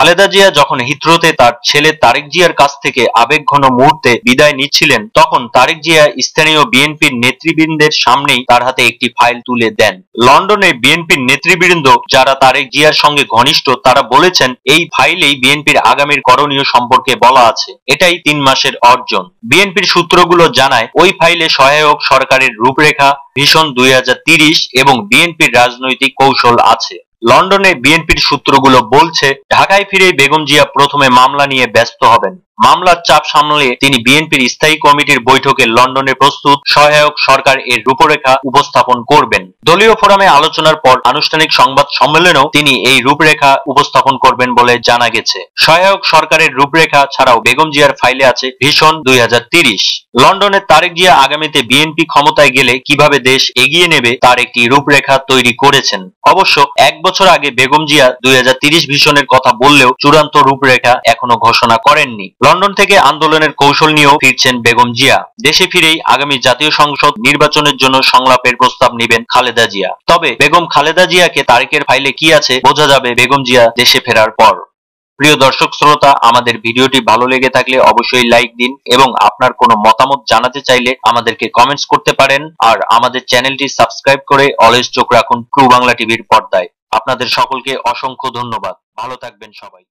খালেদা জিয়া যখন হিত্রোতে তার ছেলে তারেক জিয়ার কাছ থেকে আবেগ ঘন মুহূর্তে বিদায় নিচ্ছিলেন তখন তারেক জিয়া স্থানীয় বিএনপির নেতৃবৃন্দের সামনেই তার হাতে একটি ফাইল তুলে দেন লন্ডনে বিএনপির নেতৃবৃন্দ যারা তারেক জিয়ার সঙ্গে ঘনিষ্ঠ তারা বলেছেন এই ফাইলেই বিএনপির আগামীর করণীয় সম্পর্কে বলা আছে এটাই তিন মাসের অর্জন বিএনপির সূত্রগুলো জানায় ওই ফাইলে সহায়ক সরকারের রূপরেখা ভিশন দুই এবং বিএনপির রাজনৈতিক কৌশল আছে লন্ডনে বিএনপির সূত্রগুলো বলছে ঢাকায় ফিরে বেগম জিয়া প্রথমে মামলা নিয়ে ব্যস্ত হবেন মামলার চাপ সামলে তিনি বিএনপির স্থায়ী কমিটির বৈঠকে লন্ডনে প্রস্তুত সহায়ক সরকার এর রূপরেখা উপস্থাপন করবেন দলীয় ফোরামে আলোচনার পর আনুষ্ঠানিক সংবাদ সম্মেলনেও তিনি এই রূপরেখা উপস্থাপন করবেন বলে জানা গেছে সহায়ক সরকারের রূপরেখা ছাড়াও বেগম জিয়ার ফাইলে আছে ভীষণ দুই লন্ডনের তারেক জিয়া আগামীতে বিএনপি ক্ষমতায় গেলে কিভাবে দেশ এগিয়ে নেবে তার একটি রূপরেখা তৈরি করেছেন অবশ্য এক বছর আগে বেগম জিয়া দুই ভীষণের কথা বললেও চূড়ান্ত রূপরেখা এখনো ঘোষণা করেননি লন্ডন থেকে আন্দোলনের কৌশল নিয়েও ফিরছেন বেগম জিয়া দেশে ফিরেই আগামী জাতীয় সংসদ নির্বাচনের জন্য সংলাপের প্রস্তাব নেবেন খালেদা জিয়া তবে বেগম খালেদা জিয়াকে তারেকের ফাইলে কি আছে বোঝা যাবে বেগম জিয়া দেশে ফেরার পর প্রিয় দর্শক শ্রোতা আমাদের ভিডিওটি ভালো লেগে থাকলে অবশ্যই লাইক দিন এবং আপনার কোনো মতামত জানাতে চাইলে আমাদেরকে কমেন্টস করতে পারেন আর আমাদের চ্যানেলটি সাবস্ক্রাইব করে অলওয়েজ চোখ রাখুন ক্রু বাংলা টিভির পর্দায় আপনাদের সকলকে অসংখ্য ধন্যবাদ ভালো থাকবেন সবাই